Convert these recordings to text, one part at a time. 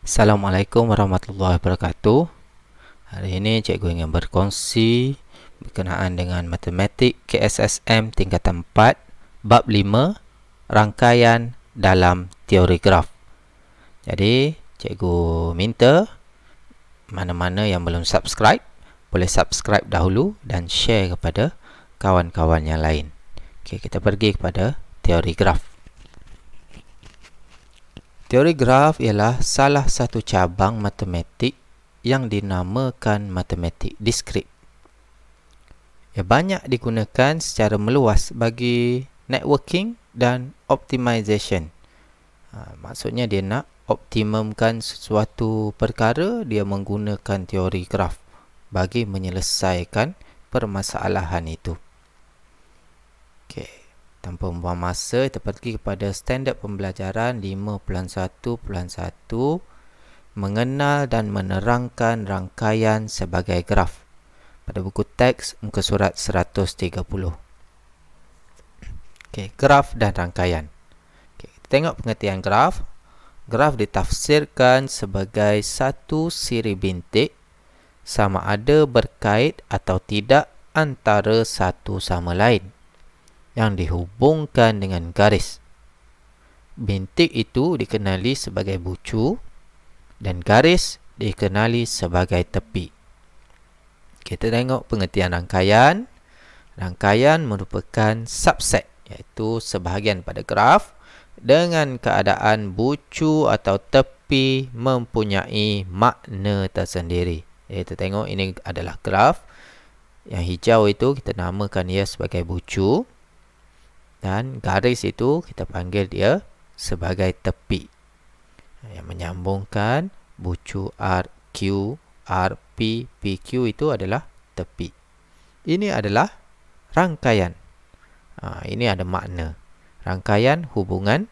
Assalamualaikum warahmatullahi wabarakatuh Hari ini cikgu ingin berkongsi berkenaan dengan matematik KSSM tingkatan 4 bab 5 rangkaian dalam teori graf Jadi cikgu minta mana-mana yang belum subscribe boleh subscribe dahulu dan share kepada kawan-kawan yang lain Okay, Kita pergi kepada teori graf Teori graf ialah salah satu cabang matematik yang dinamakan matematik diskrit. Ia banyak digunakan secara meluas bagi networking dan optimization. Ha, maksudnya dia nak optimumkan sesuatu perkara, dia menggunakan teori graf bagi menyelesaikan permasalahan itu. Okey tanpa membuang masa kita pergi kepada standard pembelajaran 5.1.1 mengenal dan menerangkan rangkaian sebagai graf pada buku teks muka surat 130 okay, graf dan rangkaian okay, kita tengok pengertian graf graf ditafsirkan sebagai satu siri bintik sama ada berkait atau tidak antara satu sama lain yang dihubungkan dengan garis. Bintik itu dikenali sebagai bucu dan garis dikenali sebagai tepi. Kita tengok pengertian rangkaian. Rangkaian merupakan subset iaitu sebahagian pada graf dengan keadaan bucu atau tepi mempunyai makna tersendiri. Jadi eh, kita tengok ini adalah graf. Yang hijau itu kita namakan ia sebagai bucu dan garis itu kita panggil dia sebagai tepi yang menyambungkan bucu P, P, Q itu adalah tepi ini adalah rangkaian ha, ini ada makna rangkaian hubungan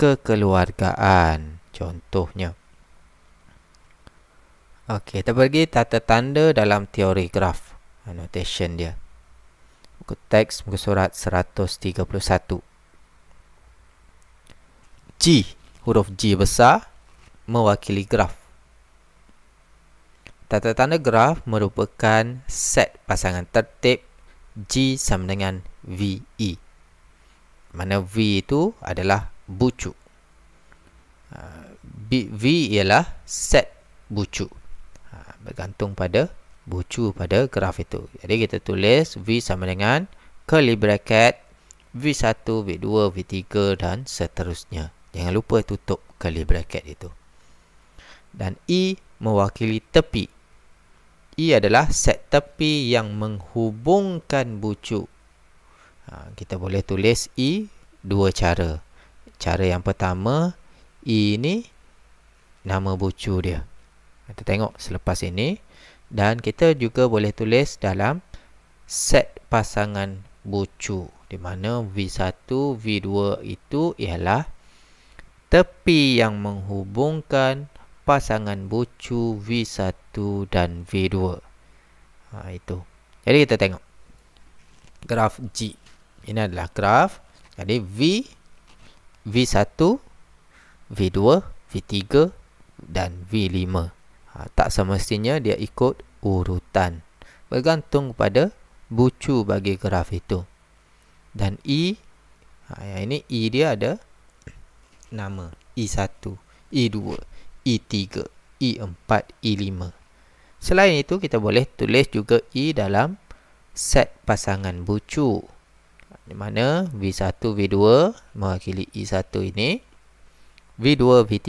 kekeluargaan contohnya Okey, kita pergi tata tanda dalam teori graf. Annotation dia. Muka teks muka surat 131 G Huruf G besar Mewakili graf Tanda-tanda graf merupakan set pasangan tertib G sama dengan VE Mana V itu adalah bucu ah, V ialah set bucu ah, Bergantung pada bucu pada graf itu. Jadi kita tulis V sama dengan curly bracket V1, V2, V3 dan seterusnya. Jangan lupa tutup curly bracket itu. Dan E mewakili tepi. E adalah set tepi yang menghubungkan bucu. Ha, kita boleh tulis E dua cara. Cara yang pertama, E ini nama bucu dia. Kita tengok selepas ini dan kita juga boleh tulis dalam set pasangan bucu di mana V1, V2 itu ialah tepi yang menghubungkan pasangan bucu V1 dan V2 ha, itu. jadi kita tengok graf G ini adalah graf jadi V V1 V2 V3 dan V5 ha, tak semestinya dia ikut urutan bergantung pada bucu bagi graf itu dan E ha, ini E dia ada nama E1 E2 E3 E4 E5 selain itu kita boleh tulis juga E dalam set pasangan bucu di mana V1 V2 mewakili E1 ini V2 V3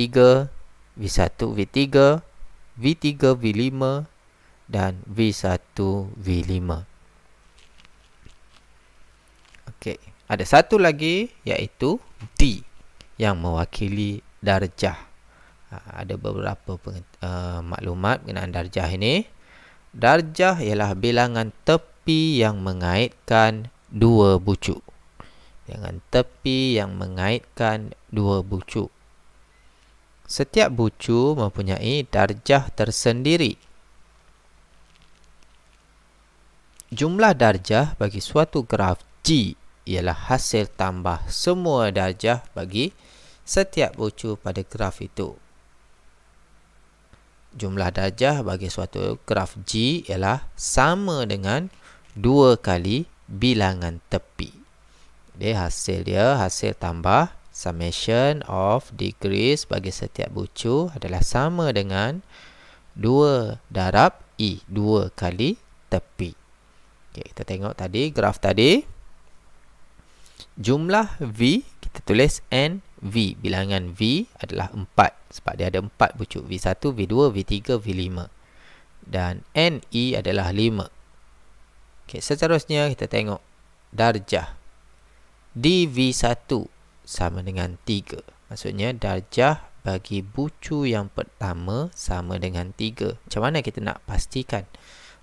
V1 V3 V3, V5 dan V1, V5. Okey, ada satu lagi iaitu D yang mewakili darjah. Ha, ada beberapa uh, maklumat mengenai darjah ini. Darjah ialah bilangan tepi yang mengaitkan dua bucuk. Bilangan tepi yang mengaitkan dua bucuk. Setiap bucu mempunyai darjah tersendiri. Jumlah darjah bagi suatu graf G ialah hasil tambah semua darjah bagi setiap bucu pada graf itu. Jumlah darjah bagi suatu graf G ialah sama dengan 2 kali bilangan tepi. Jadi hasil dia, hasil tambah summation of degrees bagi setiap bucu adalah sama dengan 2 darab E 2 kali tepi okay, Kita tengok tadi graf tadi Jumlah V kita tulis N V Bilangan V adalah 4 Sebab dia ada 4 bucu V1, V2, V3, V5 Dan N E adalah 5 okay, Seterusnya kita tengok darjah DV1 sama dengan 3. Maksudnya darjah bagi bucu yang pertama sama dengan 3. Macam mana kita nak pastikan?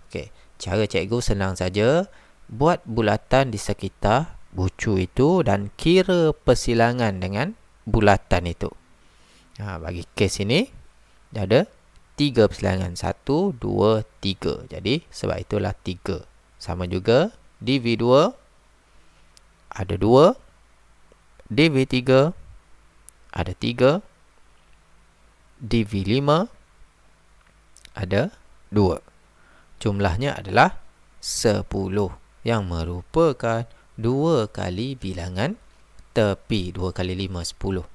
Okey, cara cikgu senang saja. Buat bulatan di sekitar bucu itu dan kira persilangan dengan bulatan itu. Ha, bagi kes ini, dia ada 3 persilangan. 1, 2, 3. Jadi, sebab itulah 3. Sama juga, individual ada 2. DV3 ada 3 DV5 ada 2 jumlahnya adalah 10 yang merupakan 2 kali bilangan tepi 2 kali 5 10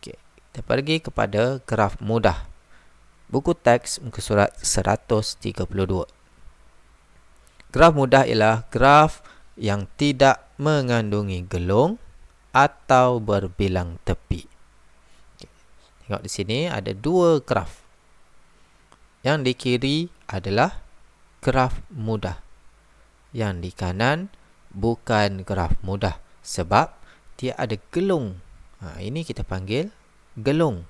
kita pergi kepada graf mudah buku teks muka surat 132 graf mudah ialah graf yang tidak mengandungi gelung atau berbilang tepi. Tengok di sini ada dua graf. Yang di kiri adalah graf mudah. Yang di kanan bukan graf mudah sebab dia ada gelung. Ha, ini kita panggil gelung.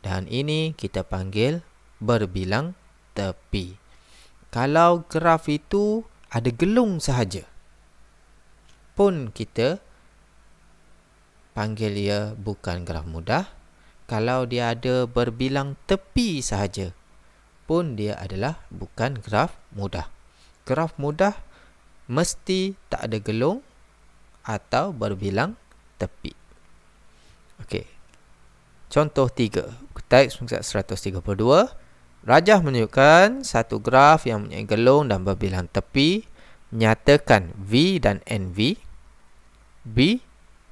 Dan ini kita panggil berbilang tepi. Kalau graf itu ada gelung sahaja pun kita panggil dia bukan graf mudah kalau dia ada berbilang tepi sahaja pun dia adalah bukan graf mudah graf mudah mesti tak ada gelung atau berbilang tepi okey contoh 3 teks muksat 132 rajah menunjukkan satu graf yang mempunyai gelung dan berbilang tepi nyatakan V dan NV, B,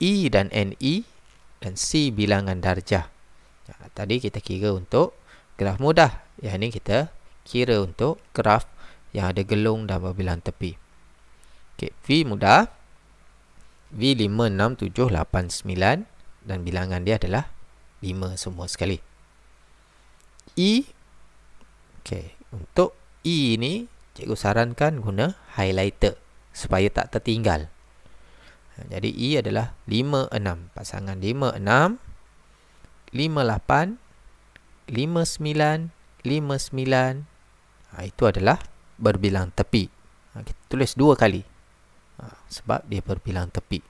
E dan NE dan C bilangan darjah. Ya, tadi kita kira untuk graf mudah. Yang ini kita kira untuk graf yang ada gelung dan berbilang tepi. Okay, V mudah. V 5 6 7 8 9 dan bilangan dia adalah 5 semua sekali. E okay, untuk E ini cikgu sarankan guna highlighter supaya tak tertinggal. Jadi E adalah 56, pasangan 56, 58, 59, 59, 59. 59 ha, itu adalah berbilang tepi. Ha, kita tulis dua kali. Ha, sebab dia berbilang tepi.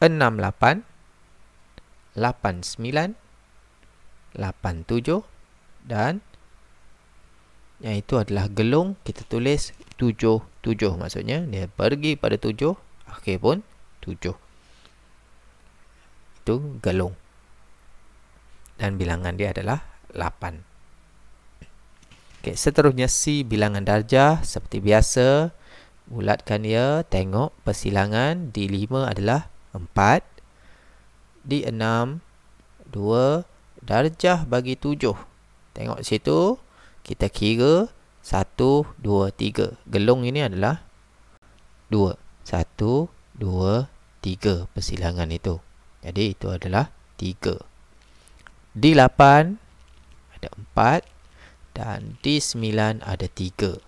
68 89 87 dan yang itu adalah gelung kita tulis 7 7 maksudnya dia pergi pada 7 akhir pun 7 itu gelung dan bilangan dia adalah 8 okey seterusnya si bilangan darjah seperti biasa bulatkan dia tengok persilangan di 5 adalah 4 di 6 2 darjah bagi 7 tengok situ kita kira 1 2 3. Gelung ini adalah 2. 1 2 3 persilangan itu. Jadi itu adalah 3. D8 ada 4 dan D9 ada 3.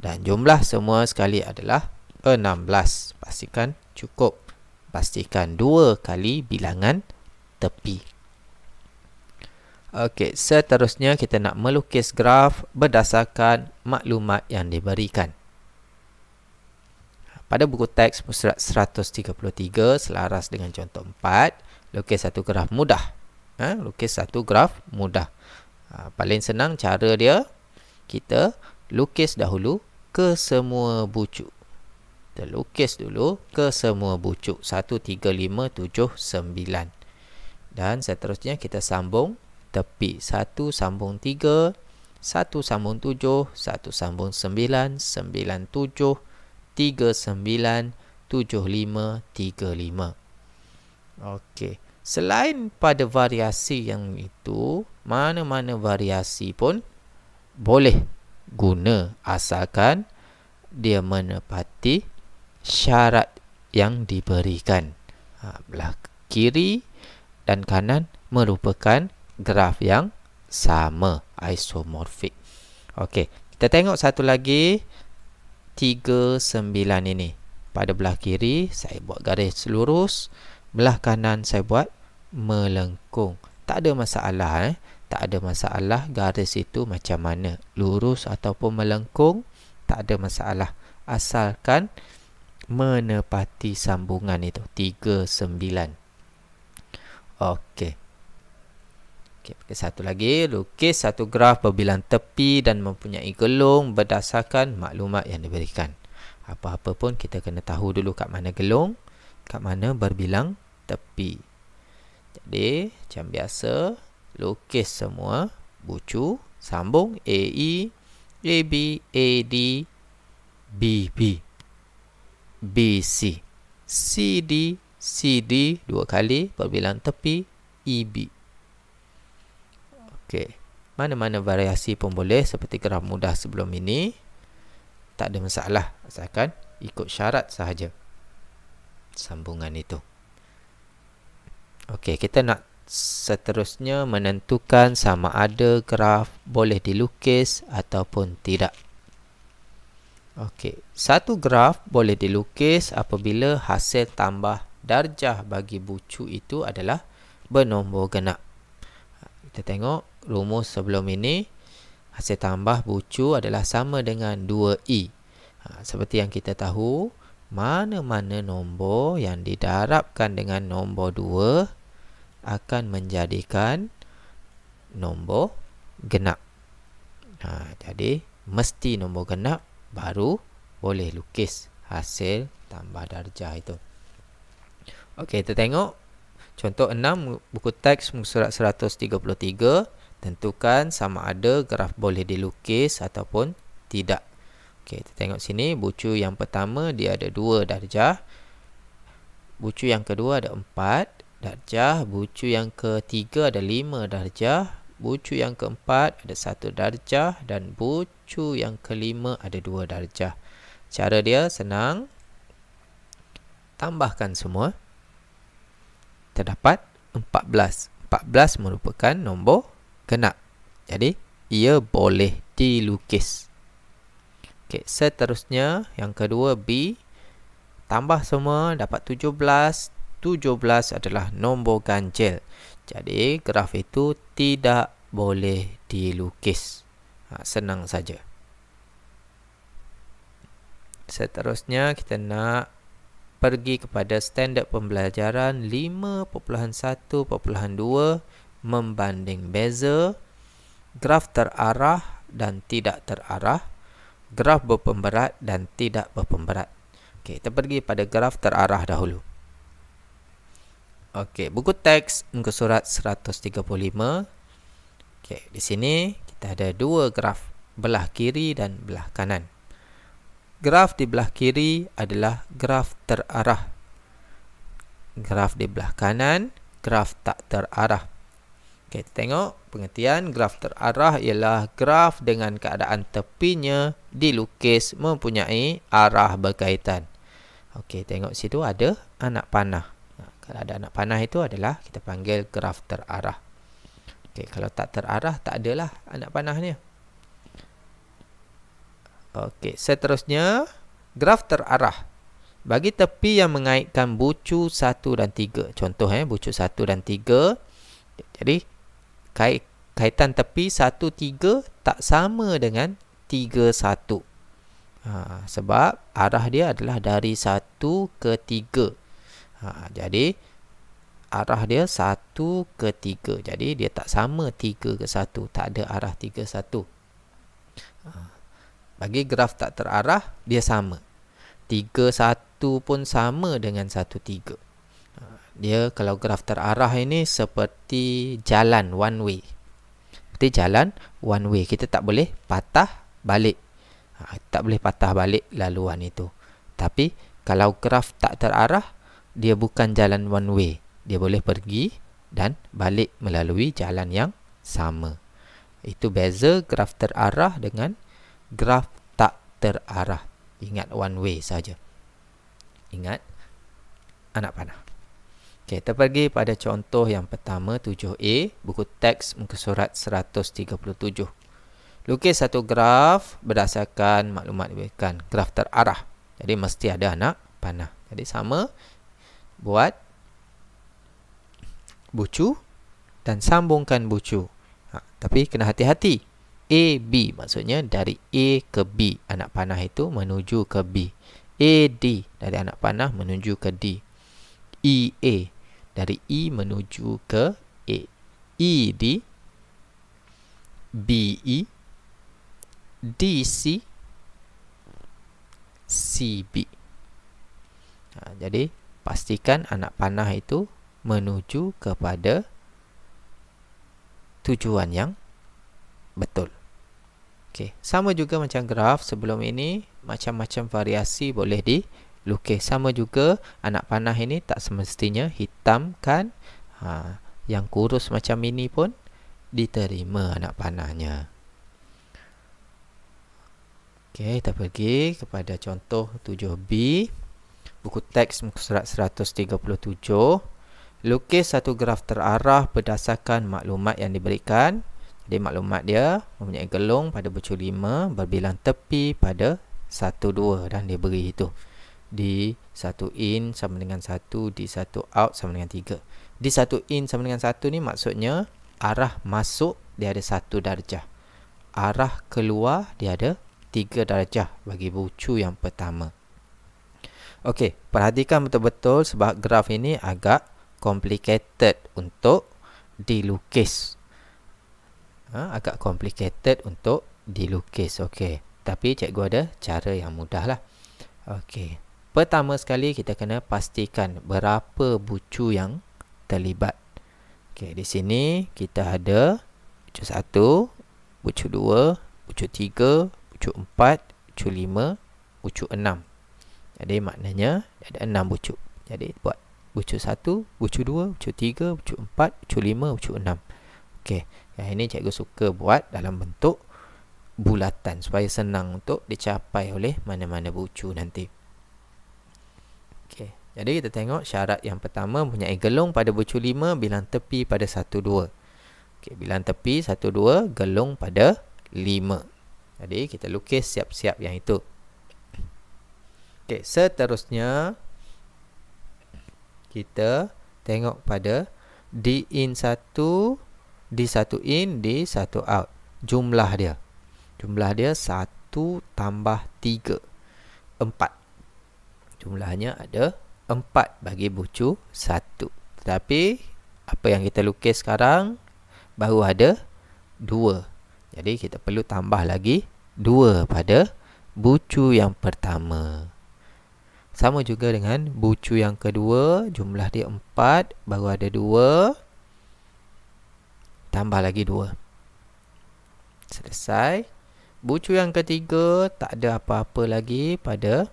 Dan jumlah semua sekali adalah 16. Pastikan cukup. Pastikan 2 kali bilangan tepi. Okey, seterusnya kita nak melukis graf berdasarkan maklumat yang diberikan. Pada buku teks surat 133 selaras dengan contoh 4, lukis satu graf mudah. Ha, lukis satu graf mudah. Ha, paling senang cara dia kita lukis dahulu ke semua bucuk. Kita lukis dulu ke semua bucuk 1 3 5 7 9. Dan seterusnya kita sambung tepi 1 sambung 3 1 sambung 7 1 sambung 9 97 39 75 35 35 okey selain pada variasi yang itu mana-mana variasi pun boleh guna asalkan dia menepati syarat yang diberikan ha, belah kiri dan kanan merupakan graf yang sama isomorphic. Okey, kita tengok satu lagi 39 ini. Pada belah kiri saya buat garis lurus, belah kanan saya buat melengkung. Tak ada masalah eh. Tak ada masalah garis itu macam mana, lurus ataupun melengkung, tak ada masalah asalkan menepati sambungan itu 39. Okey. Okey, okay, satu lagi, lukis satu graf berbilang tepi dan mempunyai gelung berdasarkan maklumat yang diberikan. Apa-apa pun kita kena tahu dulu kat mana gelung, kat mana berbilang tepi. Jadi, macam biasa, lukis semua bucu, sambung AE, AB, AD, BB, BC, CD, CD dua kali berbilang tepi, EB, Okey. Mana-mana variasi pun boleh seperti graf mudah sebelum ini. Tak ada masalah asalkan ikut syarat sahaja. Sambungan itu. Okey, kita nak seterusnya menentukan sama ada graf boleh dilukis ataupun tidak. Okey, satu graf boleh dilukis apabila hasil tambah darjah bagi bucu itu adalah bernombor genap. Kita tengok rumus sebelum ini hasil tambah bucu adalah sama dengan 2 i. Ha, seperti yang kita tahu, mana-mana nombor yang didarabkan dengan nombor 2 akan menjadikan nombor genap. Ha, jadi, mesti nombor genap baru boleh lukis hasil tambah darjah itu. Okey, kita tengok. Contoh 6, buku teks surat 133 tentukan sama ada graf boleh dilukis ataupun tidak. Okey, kita tengok sini bucu yang pertama dia ada 2 darjah. Bucu yang kedua ada 4 darjah, bucu yang ketiga ada 5 darjah, bucu yang keempat ada 1 darjah dan bucu yang kelima ada 2 darjah. Cara dia senang. Tambahkan semua. Terdapat 14. 14 merupakan nombor kena. Jadi, ia boleh dilukis. Okey, seterusnya yang kedua B tambah semua dapat 17. 17 adalah nombor ganjil. Jadi, graf itu tidak boleh dilukis. Ha, senang saja. Seterusnya kita nak pergi kepada standard pembelajaran 5.1.2 membanding beza, graf terarah dan tidak terarah, graf berpemberat dan tidak berpemberat. Okey, kita pergi pada graf terarah dahulu. Okey, buku teks muka surat 135. Okey, di sini kita ada dua graf, belah kiri dan belah kanan. Graf di belah kiri adalah graf terarah. Graf di belah kanan, graf tak terarah. Okey, tengok pengertian graf terarah ialah graf dengan keadaan tepinya dilukis mempunyai arah berkaitan. Okey, tengok situ ada anak panah. Ha, kalau ada anak panah itu adalah kita panggil graf terarah. Okey, kalau tak terarah tak adalah anak panahnya. Okey, seterusnya graf terarah bagi tepi yang mengaitkan bucu 1 dan 3. Contoh eh bucu 1 dan 3. Jadi kait, kaitan tepi 1-3 tak sama dengan 3-1 uh, ha, sebab arah dia adalah dari 1 ke 3 uh, ha, jadi arah dia 1 ke 3 jadi dia tak sama 3 ke 1 tak ada arah 3-1 ha, bagi graf tak terarah, dia sama. 3, 1 pun sama dengan 1, 3 dia kalau graf terarah ini seperti jalan one way seperti jalan one way kita tak boleh patah balik ha, tak boleh patah balik laluan itu tapi kalau graf tak terarah dia bukan jalan one way dia boleh pergi dan balik melalui jalan yang sama itu beza graf terarah dengan graf tak terarah ingat one way saja ingat anak panah Okay, kita pergi pada contoh yang pertama 7A buku teks muka surat 137. Lukis satu graf berdasarkan maklumat diberikan graf terarah. Jadi mesti ada anak panah. Jadi sama buat bucu dan sambungkan bucu. Ha, tapi kena hati-hati. A, B maksudnya dari A ke B anak panah itu menuju ke B. A, D dari anak panah menuju ke D. E, A dari E menuju ke A E di B E D C C B ha, jadi pastikan anak panah itu menuju kepada tujuan yang betul Okay. Sama juga macam graf sebelum ini, macam-macam variasi boleh di, lukis sama juga anak panah ini tak semestinya hitam kan ha, yang kurus macam ini pun diterima anak panahnya Okey, kita pergi kepada contoh 7B buku teks muka surat 137 lukis satu graf terarah berdasarkan maklumat yang diberikan jadi maklumat dia mempunyai gelung pada bucu 5 berbilang tepi pada 1 2 dan dia beri itu D1 in sama dengan 1 D1 out sama dengan 3 D1 in sama dengan 1 ni maksudnya Arah masuk dia ada 1 darjah Arah keluar dia ada 3 darjah Bagi bucu yang pertama Okey, perhatikan betul-betul sebab graf ini agak complicated untuk dilukis. Ha, agak complicated untuk dilukis. Okey, tapi cikgu ada cara yang mudah lah. Okey. Pertama sekali kita kena pastikan berapa bucu yang terlibat. Okey, di sini kita ada bucu 1, bucu 2, bucu 3, bucu 4, bucu 5, bucu 6. Jadi maknanya ada 6 bucu. Jadi buat bucu 1, bucu 2, bucu 3, bucu 4, bucu 5, bucu 6. Okey, yang ini cikgu suka buat dalam bentuk bulatan supaya senang untuk dicapai oleh mana-mana bucu nanti. Okey. Jadi kita tengok syarat yang pertama mempunyai gelung pada bucu 5 bilang tepi pada 1 2. Okey, bilang tepi 1 2 gelung pada 5. Jadi kita lukis siap-siap yang itu. Okey, seterusnya kita tengok pada D in 1 D 1 in D 1 out Jumlah dia Jumlah dia 1 tambah 3 4 jumlahnya ada 4 bagi bucu 1 tetapi apa yang kita lukis sekarang baru ada 2 jadi kita perlu tambah lagi 2 pada bucu yang pertama sama juga dengan bucu yang kedua jumlah dia 4 baru ada 2 tambah lagi 2 selesai bucu yang ketiga tak ada apa-apa lagi pada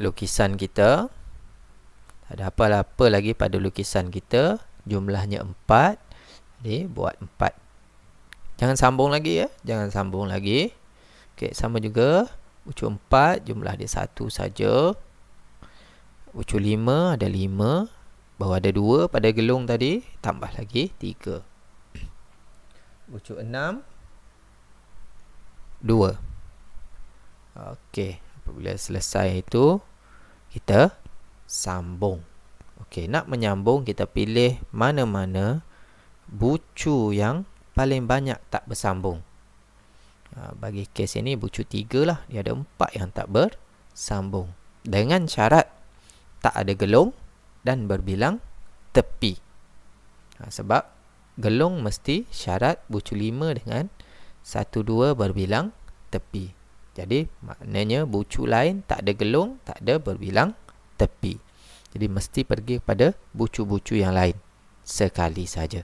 lukisan kita ada apa lah, apa lagi pada lukisan kita jumlahnya 4 jadi buat 4 jangan sambung lagi ya jangan sambung lagi okey sama juga ucu 4 jumlah dia satu saja ucu 5 ada 5 bawah ada 2 pada gelung tadi tambah lagi 3 ucu 6 dua Okey, apabila selesai itu kita sambung. Okey, nak menyambung kita pilih mana-mana bucu yang paling banyak tak bersambung. Ha, bagi kes ini bucu tiga lah. Dia ada empat yang tak bersambung. Dengan syarat tak ada gelung dan berbilang tepi. Ha, sebab gelung mesti syarat bucu lima dengan satu dua berbilang tepi. Jadi maknanya bucu lain tak ada gelung, tak ada berbilang tepi. Jadi mesti pergi kepada bucu-bucu yang lain sekali saja.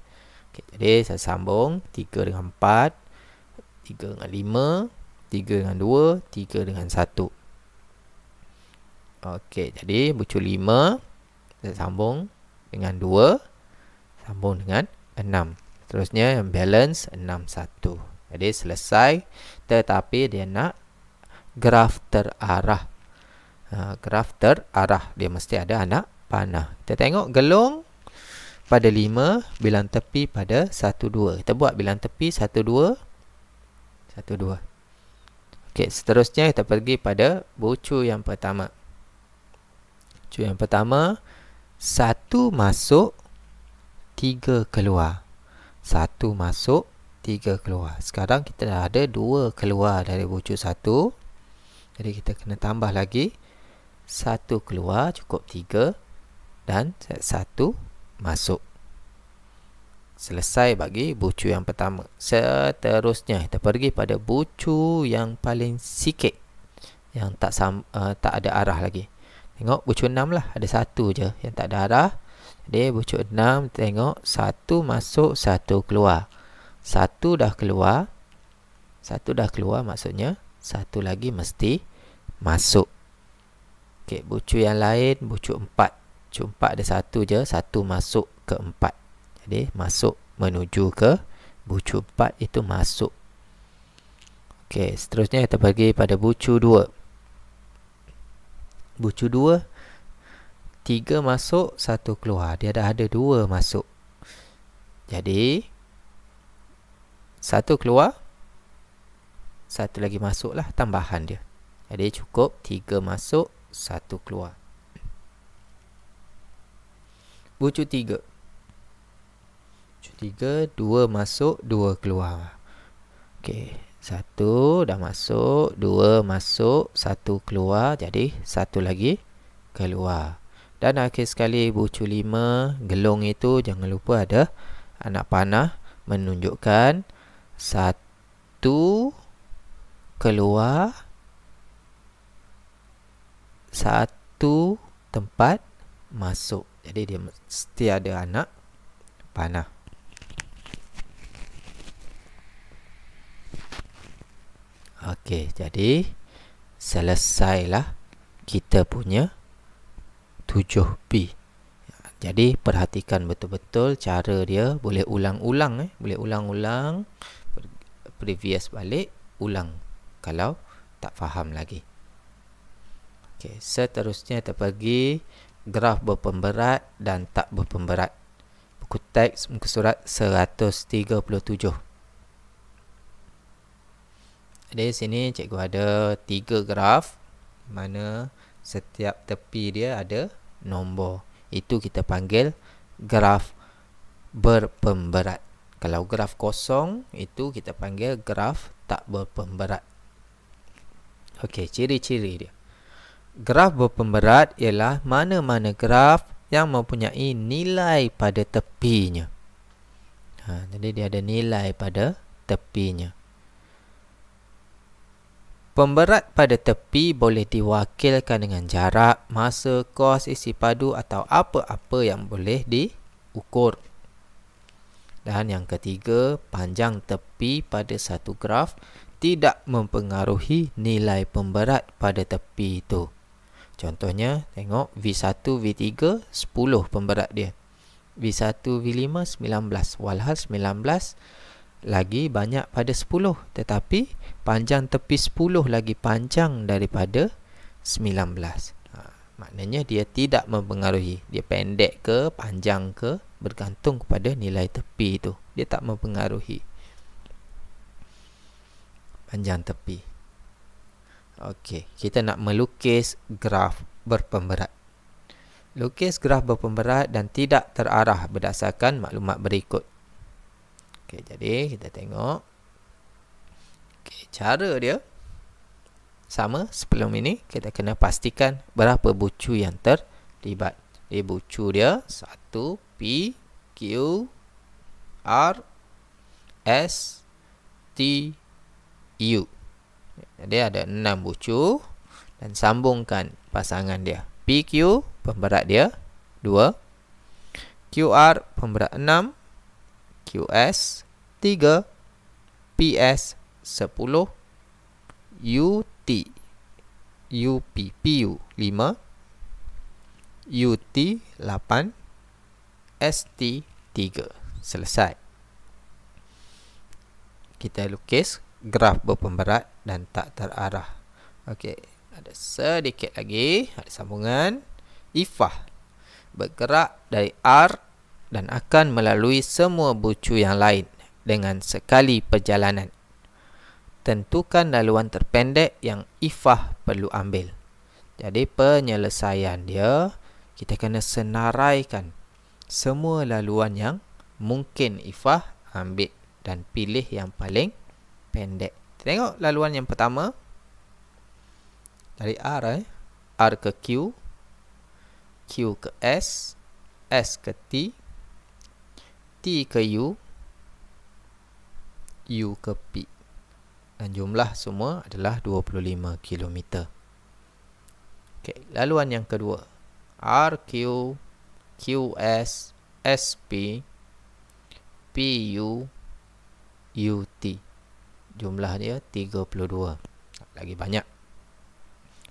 Okay, jadi saya sambung 3 dengan 4, 3 dengan 5, 3 dengan 2, 3 dengan 1. Okey, jadi bucu 5 saya sambung dengan 2 sambung dengan 6. Terusnya yang balance 6 1. Jadi selesai tetapi dia nak graf terarah. Ha, graf terarah. Dia mesti ada anak panah. Kita tengok gelung pada 5, bilang tepi pada 1, 2. Kita buat bilang tepi 1, 2, 1, 2. Okey, seterusnya kita pergi pada bucu yang pertama. Bucu yang pertama, 1 masuk, 3 keluar. 1 masuk, 3 keluar. Sekarang kita dah ada 2 keluar dari bucu jadi kita kena tambah lagi satu keluar cukup tiga Dan satu masuk Selesai bagi bucu yang pertama Seterusnya kita pergi pada bucu yang paling sikit Yang tak sam, uh, tak ada arah lagi Tengok bucu enam lah Ada satu je yang tak ada arah Jadi bucu enam tengok satu masuk satu keluar satu dah keluar satu dah keluar maksudnya satu lagi mesti masuk. Okey, bucu yang lain, bucu empat. Bucu empat ada satu je, satu masuk ke empat. Jadi, masuk menuju ke bucu empat itu masuk. Okey, seterusnya kita pergi pada bucu dua. Bucu dua, tiga masuk, satu keluar. Dia dah ada dua masuk. Jadi, satu keluar, satu lagi masuk lah tambahan dia jadi cukup tiga masuk satu keluar bucu tiga bucu tiga dua masuk dua keluar okey satu dah masuk dua masuk satu keluar jadi satu lagi keluar dan akhir sekali bucu lima gelung itu jangan lupa ada anak panah menunjukkan satu keluar satu tempat masuk. Jadi dia mesti ada anak panah. Okey, jadi selesailah kita punya 7B. Jadi perhatikan betul-betul cara dia boleh ulang-ulang eh, boleh ulang-ulang previous balik ulang kalau tak faham lagi. Okey, seterusnya kita pergi graf berpemberat dan tak berpemberat. Buku teks muka surat 137. Jadi sini cikgu ada tiga graf mana setiap tepi dia ada nombor. Itu kita panggil graf berpemberat. Kalau graf kosong itu kita panggil graf tak berpemberat. Okey, ciri-ciri dia. Graf berpemberat ialah mana-mana graf yang mempunyai nilai pada tepinya. Ha, jadi dia ada nilai pada tepinya. Pemberat pada tepi boleh diwakilkan dengan jarak, masa, kos, isi padu atau apa-apa yang boleh diukur. Dan yang ketiga, panjang tepi pada satu graf tidak mempengaruhi nilai pemberat pada tepi itu. Contohnya, tengok V1, V3, 10 pemberat dia. V1, V5, 19. Walhal 19 lagi banyak pada 10. Tetapi panjang tepi 10 lagi panjang daripada 19. Ha, maknanya dia tidak mempengaruhi. Dia pendek ke panjang ke bergantung kepada nilai tepi itu. Dia tak mempengaruhi panjang tepi Okey, kita nak melukis graf berpemberat Lukis graf berpemberat dan tidak terarah berdasarkan maklumat berikut Okey, jadi kita tengok okay, Cara dia Sama sebelum ini Kita kena pastikan berapa bucu yang terlibat Jadi bucu dia 1, P, Q, R, S, T, you. Dia ada enam bucu dan sambungkan pasangan dia. PQ pemberat dia dua. QR pemberat enam. QS tiga. PS sepuluh. UT UPPU lima. UT lapan. ST tiga. Selesai. Kita lukis graf berpemberat dan tak terarah. Okey, ada sedikit lagi, ada sambungan. Ifah bergerak dari R dan akan melalui semua bucu yang lain dengan sekali perjalanan. Tentukan laluan terpendek yang Ifah perlu ambil. Jadi penyelesaian dia, kita kena senaraikan semua laluan yang mungkin Ifah ambil dan pilih yang paling pendek. Tengok laluan yang pertama. Dari R eh. R ke Q. Q ke S. S ke T. T ke U. U ke P. Dan jumlah semua adalah 25 km. Okay, laluan yang kedua. Q Q S S P P U U jumlah dia 32 lagi banyak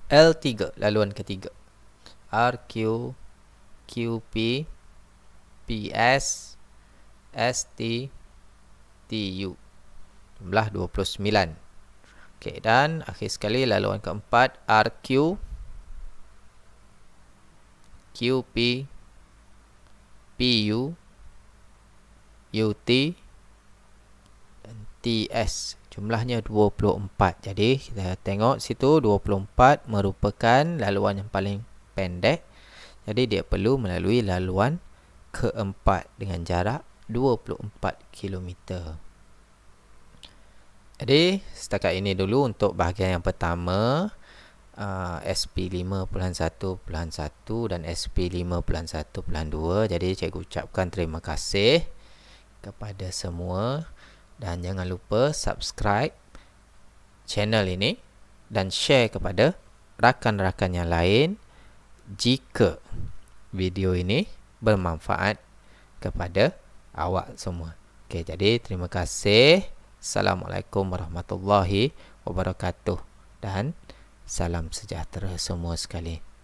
L3 laluan ketiga RQ QP PS ST TU jumlah 29 Okay dan akhir sekali laluan keempat RQ QP PU UT dan TS jumlahnya 24 jadi kita tengok situ 24 merupakan laluan yang paling pendek jadi dia perlu melalui laluan keempat dengan jarak 24 km jadi setakat ini dulu untuk bahagian yang pertama Uh, SP 5.1.1 dan SP 5.1.2 jadi cikgu ucapkan terima kasih kepada semua dan jangan lupa subscribe channel ini dan share kepada rakan-rakan yang lain jika video ini bermanfaat kepada awak semua. Okey, jadi terima kasih. Assalamualaikum warahmatullahi wabarakatuh dan salam sejahtera semua sekali.